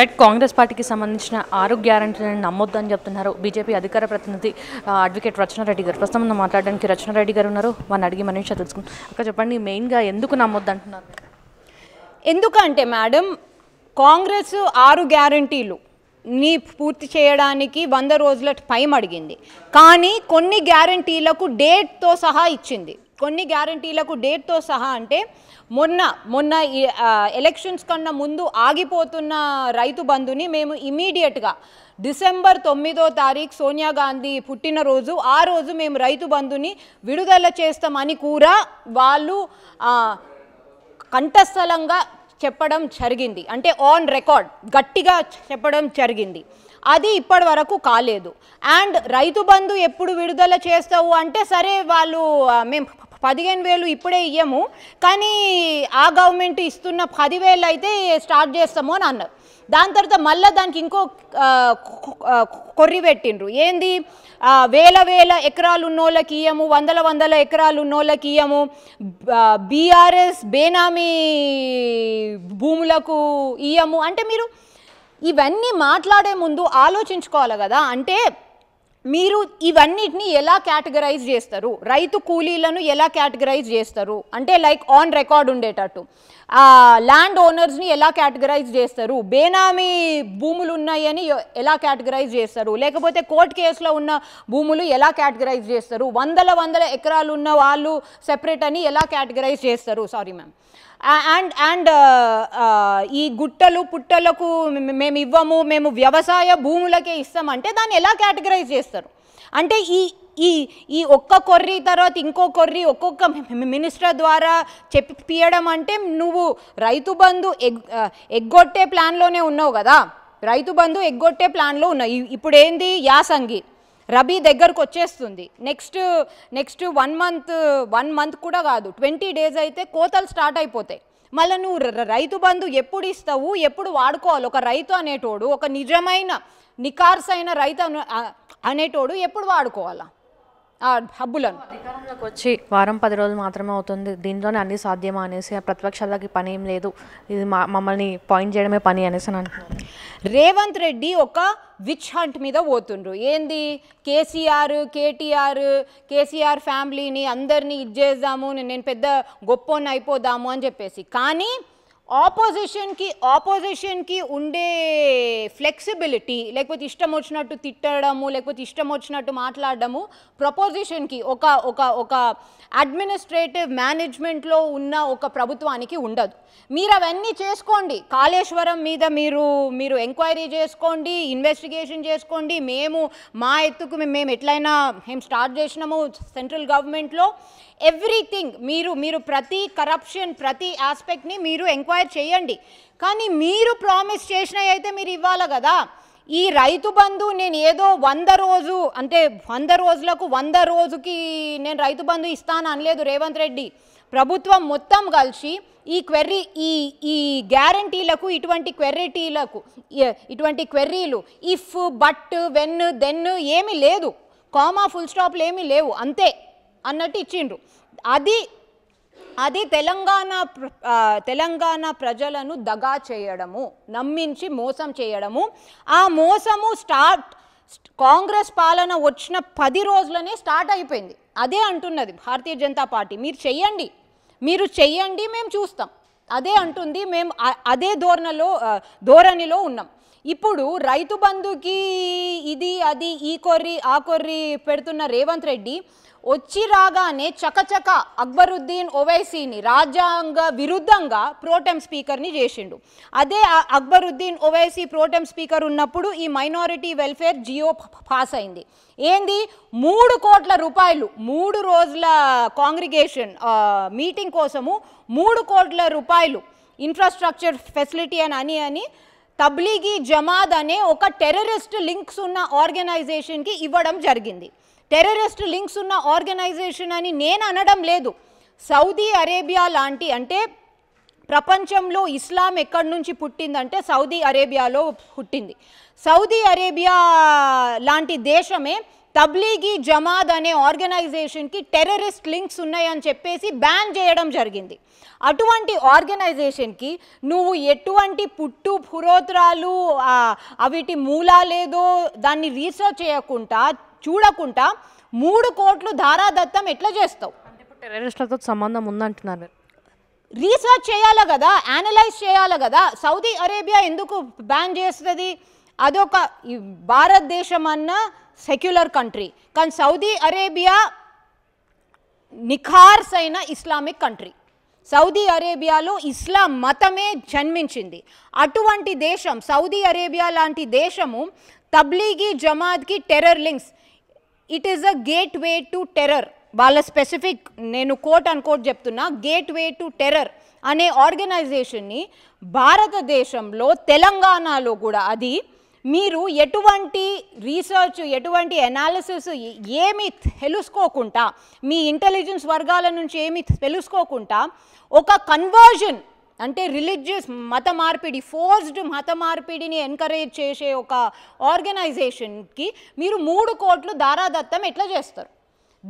right Congress పార్టీకి సంబంధించిన ఆరు గ్యారంటీలను నమ్మొద్దని చెప్తున్నారు బీజేపీ అధికార ప్రతినిధి అడ్వకేట్ రచనారెడ్డి గారు ప్రస్తుతం మనం మాట్లాడడానికి రచనారెడ్డి గారు ఉన్నారు వాళ్ళని అడిగి మన విషయం తెలుసుకుందాం అక్కడ చెప్పండి మెయిన్గా ఎందుకు నమ్మొద్దు అంటున్నారు ఎందుకంటే మేడం కాంగ్రెస్ ఆరు గ్యారంటీలు నీ పూర్తి చేయడానికి వంద రోజుల టైం అడిగింది కానీ కొన్ని గ్యారంటీలకు డేట్తో సహా ఇచ్చింది కొన్ని గ్యారంటీలకు డేట్తో సహా అంటే మొన్న మొన్న ఎలక్షన్స్ కన్నా ముందు ఆగిపోతున్న రైతు బంధుని మేము ఇమీడియట్గా డిసెంబర్ తొమ్మిదో తారీఖు సోనియా గాంధీ పుట్టినరోజు ఆ రోజు మేము రైతు బంధుని విడుదల చేస్తామని కూడా వాళ్ళు కంఠస్థలంగా చెప్పడం జరిగింది అంటే ఆన్ రికార్డ్ గట్టిగా చెప్పడం జరిగింది అది ఇప్పటి వరకు కాలేదు అండ్ రైతు బంధు ఎప్పుడు విడుదల చేస్తావు అంటే సరే వాళ్ళు మేము పదిహేను వేలు ఇప్పుడే ఇయ్యము కానీ ఆ గవర్నమెంట్ ఇస్తున్న పదివేలు అయితే స్టార్ట్ చేస్తాము అని అన్నారు దాని తర్వాత మళ్ళీ దానికి ఇంకో కొర్రి పెట్టిండ్రు ఏంది వేల వేల ఎకరాలు ఉన్నోళ్ళకి ఇయ్యము వందల వందల ఎకరాలు ఉన్నోళ్ళకి ఇయ్యము బీఆర్ఎస్ బేనామీ భూములకు ఇయ్యము అంటే మీరు ఇవన్నీ మాట్లాడే ముందు ఆలోచించుకోవాలి కదా అంటే మీరు ఇవన్నిటిని ఎలా కేటగరైజ్ చేస్తారు రైతు కూలీలను ఎలా కేటగరైజ్ చేస్తారు అంటే లైక్ ఆన్ రికార్డ్ ఉండేటట్టు ల్యాండ్ ఓనర్స్ని ఎలా కేటగరైజ్ చేస్తారు బేనామీ భూములు ఉన్నాయని ఎలా కేటగరైజ్ చేస్తారు లేకపోతే కోర్టు కేసులో ఉన్న భూములు ఎలా కేటగరైజ్ చేస్తారు వందల వందల ఎకరాలు ఉన్న వాళ్ళు సెపరేట్ అని ఎలా కేటగరైజ్ చేస్తారు సారీ మ్యామ్ అండ్ అండ్ ఈ గుట్టలు పుట్టలకు మేము ఇవ్వము మేము వ్యవసాయ భూములకే ఇస్తామంటే దాన్ని ఎలా కేటగిరైజ్ చేస్తారు అంటే ఈ ఈ ఈ ఒక్క కొర్రి తర్వాత ఇంకో కొర్రి ఒక్కొక్క మినిస్టర్ ద్వారా చెప్పియడం అంటే నువ్వు రైతు బంధు ఎగ్ ఎగ్గొట్టే ప్లాన్లోనే ఉన్నావు కదా రైతు బంధు ఎగ్గొట్టే ప్లాన్లో ఉన్నావు ఇప్పుడు ఏంది యాసంగి రబీ దగ్గరకు వచ్చేస్తుంది next next one month one month కూడా కాదు ట్వంటీ డేస్ అయితే కోతలు స్టార్ట్ అయిపోతాయి మళ్ళీ నువ్వు రైతు బంధు ఎప్పుడు ఇస్తావు ఎప్పుడు వాడుకోవాలి ఒక రైతు అనేటోడు ఒక నిజమైన నికార్సైన రైతు అనేటోడు ఎప్పుడు వాడుకోవాలా హబ్బులను అధికారంలోకి వచ్చి వారం పది రోజులు మాత్రమే అవుతుంది దీంట్లోనే అన్ని సాధ్యమా అనేసి ప్రతిపక్షాలకి పని ఏం లేదు ఇది మమ్మల్ని పాయింట్ చేయడమే పని అనేసి అంటున్నాను రేవంత్ రెడ్డి ఒక విచ్ హంట్ మీద పోతుండ్రు ఏంది కేసీఆర్ కేటీఆర్ కేసీఆర్ ఫ్యామిలీని అందరినీ ఇది చేద్దాము నేను పెద్ద గొప్పని అయిపోదాము అని చెప్పేసి కానీ ఆపోజిషన్కి ఆపోజిషన్కి ఉండే ఫ్లెక్సిబిలిటీ లేకపోతే ఇష్టం వచ్చినట్టు తిట్టడము లేకపోతే ఇష్టం వచ్చినట్టు మాట్లాడడము ప్రపోజిషన్కి ఒక ఒక ఒక అడ్మినిస్ట్రేటివ్ మేనేజ్మెంట్లో ఉన్న ఒక ప్రభుత్వానికి ఉండదు మీరు అవన్నీ చేసుకోండి కాళేశ్వరం మీద మీరు మీరు ఎంక్వైరీ చేసుకోండి ఇన్వెస్టిగేషన్ చేసుకోండి మేము మా ఎత్తుకు మేము ఎట్లయినా మేము స్టార్ట్ చేసినాము సెంట్రల్ గవర్నమెంట్లో ఎవ్రీథింగ్ మీరు మీరు ప్రతి కరప్షన్ ప్రతి ఆస్పెక్ట్ని మీరు ఎంక్వైరీ రిక్వైర్ చేయండి కానీ మీరు ప్రామిస్ చేసినవి అయితే మీరు ఇవ్వాలి కదా ఈ రైతు బంధు నేను ఏదో వంద రోజు అంటే వంద రోజులకు వంద రోజుకి నేను రైతు బంధు ఇస్తాను అనలేదు రేవంత్ రెడ్డి ప్రభుత్వం మొత్తం కలిసి ఈ క్వెర్రీ ఈ ఈ గ్యారంటీలకు ఇటువంటి క్వెర్రిటీలకు ఇటువంటి క్వెర్రీలు ఇఫ్ బట్ వెన్ దెన్ ఏమీ లేదు కామా ఫుల్ స్టాప్లు ఏమీ లేవు అంతే అన్నట్టు ఇచ్చిండ్రు అది అది తెలంగాణ తెలంగాణ ప్రజలను దగా చేయడము నమ్మించి మోసం చేయడము ఆ మోసము స్టార్ట్ కాంగ్రెస్ పాలన వచ్చిన పది రోజులనే స్టార్ట్ అయిపోయింది అదే అంటున్నది భారతీయ జనతా పార్టీ మీరు చెయ్యండి మీరు చెయ్యండి మేము చూస్తాం అదే అంటుంది మేము అదే ధోరణిలో ధోరణిలో ఉన్నాం ఇప్పుడు రైతు బంధుకి ఇది అది ఈ కొర్రి ఆ కొర్రి పెడుతున్న రేవంత్ రెడ్డి వచ్చి రాగానే చకచక అక్బరుద్దీన్ ఓవైసీని రాజ్యాంగ విరుద్ధంగా ప్రోటెం స్పీకర్ని చేసిండు అదే అక్బరుద్దీన్ ఓవైసీ ప్రోటెం స్పీకర్ ఉన్నప్పుడు ఈ మైనారిటీ వెల్ఫేర్ జియో పాస్ అయింది ఏంది మూడు కోట్ల రూపాయలు మూడు రోజుల కాంగ్రిగేషన్ మీటింగ్ కోసము మూడు కోట్ల రూపాయలు ఇన్ఫ్రాస్ట్రక్చర్ ఫెసిలిటీ అని అని అని తబ్లీగీ జమాద్ అనే ఒక టెర్రరిస్ట్ లింక్స్ ఉన్న ఆర్గనైజేషన్కి ఇవ్వడం జరిగింది టెర్రరిస్ట్ లింక్స్ ఉన్న ఆర్గనైజేషన్ అని నేను అనడం లేదు సౌదీ అరేబియా లాంటి అంటే ప్రపంచంలో ఇస్లాం ఎక్కడి నుంచి పుట్టిందంటే సౌదీ అరేబియాలో పుట్టింది సౌదీ అరేబియా లాంటి దేశమే తబ్లీగీ జమాద్ అనే ఆర్గనైజేషన్కి టెర్రరిస్ట్ లింక్స్ ఉన్నాయని చెప్పేసి బ్యాన్ చేయడం జరిగింది అటువంటి ఆర్గనైజేషన్కి నువ్వు ఎటువంటి పుట్టు పురోత్రాలు అవిటి మూలా లేదో దాన్ని రీసెర్చ్ చేయకుండా చూడకుండా మూడు కోట్లు ధారాదత్తం ఎట్లా చేస్తావు టెర్రరిస్టులతో సంబంధం ఉందంటున్నారు రీసెర్చ్ చేయాలి కదా అనలైజ్ చేయాలి కదా సౌదీ అరేబియా ఎందుకు బ్యాన్ చేస్తుంది అదొక భారతదేశం అన్న సెక్యులర్ కంట్రీ కానీ సౌదీ అరేబియా నిఖార్స్ అయిన ఇస్లామిక్ కంట్రీ సౌదీ అరేబియాలో ఇస్లాం మతమే జన్మించింది అటువంటి దేశం సౌదీ అరేబియా లాంటి దేశము తబ్లీగీ జమాత్కి terror links it is a gateway to terror వాళ్ళ స్పెసిఫిక్ నేను కోట్ అండ్ కోట్ చెప్తున్నా గేట్ వే టు టెర్రర్ అనే ఆర్గనైజేషన్ని భారతదేశంలో తెలంగాణలో కూడా అది మీరు ఎటువంటి రీసెర్చ్ ఎటువంటి ఎనాలిసిస్ ఏమి తెలుసుకోకుండా మీ ఇంటెలిజెన్స్ వర్గాల నుంచి ఏమి తెలుసుకోకుండా ఒక కన్వర్జన్ అంటే రిలీజియస్ మత మార్పిడి ఫోర్స్డ్ మత మార్పిడిని ఎన్కరేజ్ చేసే ఒక ఆర్గనైజేషన్కి మీరు మూడు కోట్లు దారాదత్తం ఎట్లా చేస్తారు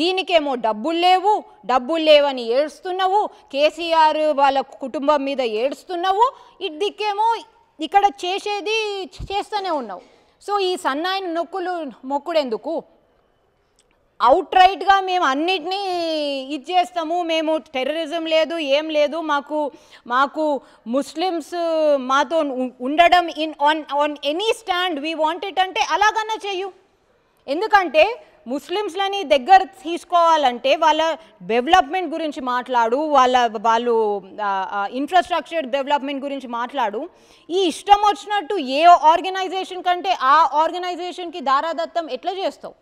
దీనికేమో డబ్బులు లేవు డబ్బులు లేవని ఏడుస్తున్నావు కేసీఆర్ వాళ్ళ కుటుంబం మీద ఏడుస్తున్నావు దిక్కేమో ఇక్కడ చేసేది చేస్తూనే ఉన్నావు సో ఈ సన్నాయి నొక్కులు మొక్కుడెందుకు అవుట్ రైట్గా మేము అన్నిటినీ ఇది చేస్తాము మేము టెర్రరిజం లేదు ఏం లేదు మాకు మాకు ముస్లిమ్స్ మాతో ఉండడం in on on any stand we want it అంటే అలాగన్నా చెయ్యు ఎందుకంటే ముస్లిమ్స్లని దగ్గర తీసుకోవాలంటే వాళ్ళ డెవలప్మెంట్ గురించి మాట్లాడు వాళ్ళ వాళ్ళు ఇన్ఫ్రాస్ట్రక్చర్ డెవలప్మెంట్ గురించి మాట్లాడు ఈ ఇష్టం వచ్చినట్టు ఏ ఆర్గనైజేషన్ కంటే ఆ ఆర్గనైజేషన్కి దారాదత్తం ఎట్లా చేస్తావు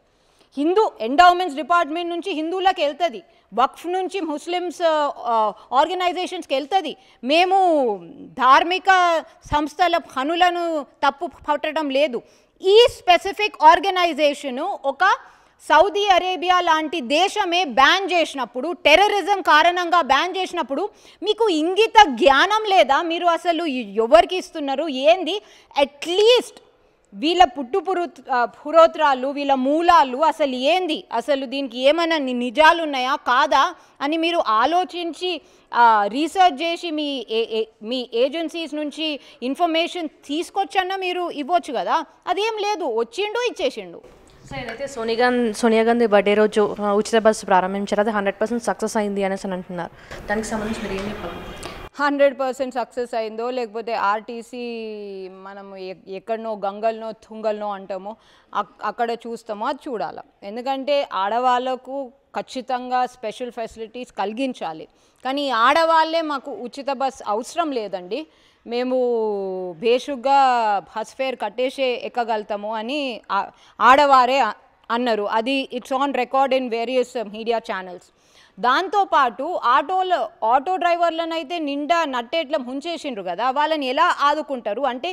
హిందూ ఎండౌమెంట్స్ డిపార్ట్మెంట్ నుంచి హిందువులకు వెళ్తుంది వక్ఫ్ నుంచి ముస్లిమ్స్ ఆర్గనైజేషన్స్కి వెళ్తుంది మేము ధార్మిక సంస్థల హనులను తప్పు పట్టడం లేదు ఈ స్పెసిఫిక్ ఆర్గనైజేషను ఒక సౌదీ అరేబియా లాంటి దేశమే బ్యాన్ చేసినప్పుడు టెర్రరిజం కారణంగా బ్యాన్ చేసినప్పుడు మీకు ఇంగిత జ్ఞానం లేదా మీరు అసలు ఎవరికి ఇస్తున్నారు ఏంది అట్లీస్ట్ వీళ్ళ పుట్టు పురోత్రాలు వీళ్ళ మూలాలు అసలు ఏంది అసలు దీనికి ఏమైనా నిజాలు ఉన్నాయా కాదా అని మీరు ఆలోచించి రీసెర్చ్ చేసి మీ మీ ఏజెన్సీస్ నుంచి ఇన్ఫర్మేషన్ తీసుకొచ్చన్నా మీరు ఇవ్వచ్చు కదా అదేం లేదు వచ్చిండు ఇచ్చేసిండు సార్ అయితే సోనియా గాంధీ సోనియా గాంధీ బర్త్డే రోజు ఉచిత బస్సు ప్రారంభించారు అది హండ్రెడ్ పర్సెంట్ సక్సెస్ అయింది అనేసి అంటున్నారు దానికి సంబంధించి మీరు ఏం హండ్రెడ్ పర్సెంట్ సక్సెస్ అయిందో లేకపోతే ఆర్టీసీ మనం ఎక్కడనో గంగల్నో తుంగల్నో అంటామో అక్కడ చూస్తామో అది చూడాలి ఎందుకంటే ఆడవాళ్ళకు ఖచ్చితంగా స్పెషల్ ఫెసిలిటీస్ కలిగించాలి కానీ ఆడవాళ్ళే మాకు ఉచిత బస్ అవసరం లేదండి మేము భేషుగ్గా బస్ ఫేర్ కట్టేసే ఎక్కగలుగుతాము అని ఆడవారే అన్నారు అది it's on record in various media channels దాంతోపాటు ఆటోలో ఆటో డ్రైవర్లను అయితే నిండా నట్టేట్ల ముంచేసిండ్రు కదా వాళ్ళని ఎలా ఆదుకుంటారు అంటే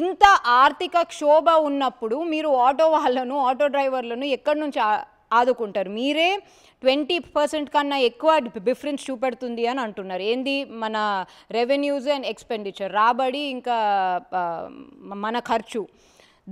ఇంత ఆర్థిక క్షోభ ఉన్నప్పుడు మీరు ఆటో వాళ్ళను ఆటో డ్రైవర్లను ఎక్కడి నుంచి ఆదుకుంటారు మీరే ట్వంటీ పర్సెంట్ కన్నా ఎక్కువ డిఫరెన్స్ చూపెడుతుంది అని అంటున్నారు ఏంది మన రెవెన్యూస్ అండ్ ఎక్స్పెండిచర్ రాబడి ఇంకా మన ఖర్చు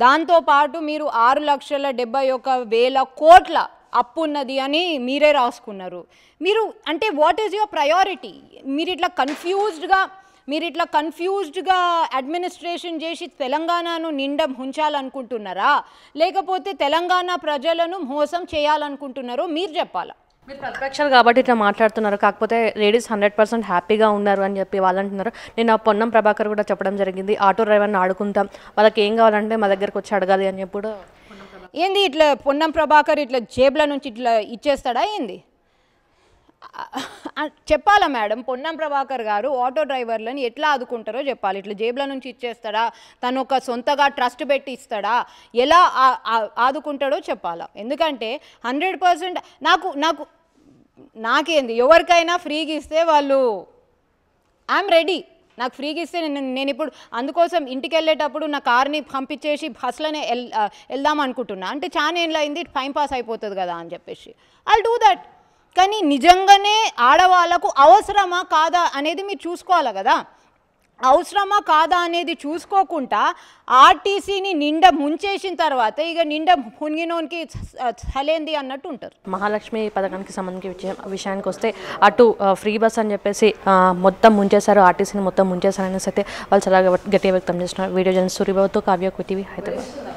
దాంతోపాటు మీరు ఆరు లక్షల డెబ్బై ఒక వేల కోట్ల అప్పు ఉన్నది అని మీరే రాసుకున్నారు మీరు అంటే వాట్ ఈజ్ యువర్ ప్రయారిటీ మీరు ఇట్లా కన్ఫ్యూజ్డ్గా మీరు ఇట్లా కన్ఫ్యూజ్డ్గా అడ్మినిస్ట్రేషన్ చేసి తెలంగాణను నిండం ఉంచాలనుకుంటున్నారా లేకపోతే తెలంగాణ ప్రజలను మోసం చేయాలనుకుంటున్నారో మీరు చెప్పాలా మీరు ప్రతిపక్షాలు కాబట్టి ఇట్లా మాట్లాడుతున్నారు కాకపోతే లేడీస్ హండ్రెడ్ పర్సెంట్ హ్యాపీగా ఉన్నారు అని చెప్పి వాళ్ళు అంటున్నారు నేను ఆ పొన్నం ప్రభాకర్ కూడా చెప్పడం జరిగింది ఆటో డ్రైవర్ని ఆడుకుంటాం వాళ్ళకి ఏం కావాలంటే మా దగ్గరకు వచ్చి అడగాలి అని చెప్పుడు ఏంది ఇట్లా పొన్నం ప్రభాకర్ ఇట్లా జేబుల నుంచి ఇట్లా ఇచ్చేస్తాడా ఏంది చెప్పాలా మేడం పొన్నం ప్రభాకర్ గారు ఆటో డ్రైవర్లను ఎట్లా ఆదుకుంటారో చెప్పాలి ఇట్లా జేబుల నుంచి ఇచ్చేస్తాడా తను ఒక సొంతగా ట్రస్ట్ పెట్టి ఇస్తాడా ఎలా ఆదుకుంటాడో చెప్పాలా ఎందుకంటే హండ్రెడ్ పర్సెంట్ నాకు నాకు నాకేంది ఎవరికైనా ఫ్రీగా ఇస్తే వాళ్ళు ఐఎమ్ రెడీ నాకు ఫ్రీగా ఇస్తే నేను నేను ఇప్పుడు అందుకోసం ఇంటికి వెళ్ళేటప్పుడు నా కార్ని పంపించేసి బస్సులోనే వెల్ వెళ్దాం అనుకుంటున్నా అంటే చాలా ఏం అయింది టైం పాస్ అయిపోతుంది కదా అని చెప్పేసి ఐ డూ దట్ కానీ నిజంగానే ఆడవాళ్ళకు అవసరమా కాదా అనేది మీరు చూసుకోవాలి కదా అవసరమా కాదా అనేది చూసుకోకుండా ఆర్టీసీని నిండా ముంచేసిన తర్వాత ఇక నిండా మునిగినోనికి చలేంది అన్నట్టు ఉంటారు మహాలక్ష్మి పథకానికి సంబంధించి విషయానికి వస్తే అటు ఫ్రీ బస్ అని చెప్పేసి మొత్తం ముంచేశారు ఆర్టీసీని మొత్తం ముంచేశారు అనేసి అయితే వాళ్ళు చాలా గట్టిగా వ్యక్తం చేస్తున్నారు వీడియో జన్ సూర్యబాబుతో కావ్య కుటివి హైదరాబాద్